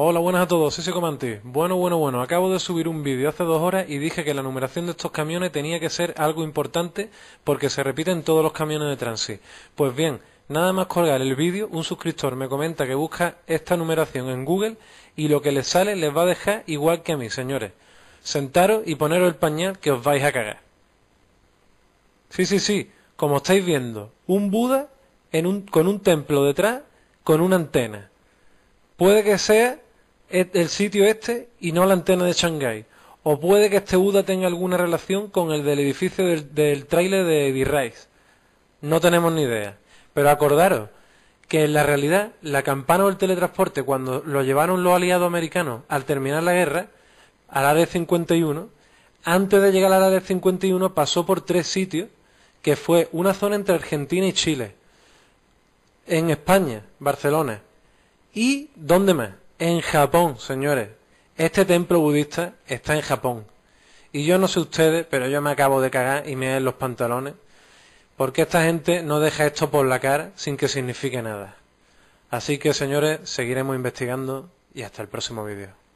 Hola, buenas a todos, soy antes. Bueno, bueno, bueno, acabo de subir un vídeo hace dos horas y dije que la numeración de estos camiones tenía que ser algo importante porque se repiten todos los camiones de transit. Pues bien, nada más colgar el vídeo, un suscriptor me comenta que busca esta numeración en Google y lo que les sale les va a dejar igual que a mí, señores. Sentaros y poneros el pañal que os vais a cagar. Sí, sí, sí, como estáis viendo, un Buda con un templo detrás con una antena. Puede que sea el sitio este y no la antena de Shanghái. O puede que este UDA tenga alguna relación con el del edificio del, trailer de d No tenemos ni idea. Pero acordaros que en la realidad la campana o el teletransporte, cuando lo llevaron los aliados americanos al terminar la guerra, a la de 51, antes de llegar a la de 51 pasó por tres sitios, que fue una zona entre Argentina y Chile, en España, Barcelona, y ¿dónde más? en Japón, señores. Este templo budista está en Japón. Y yo no sé ustedes, pero yo me acabo de cagar y me en los pantalones. Porque esta gente no deja esto por la cara sin que signifique nada. Así que, señores, seguiremos investigando y hasta el próximo vídeo.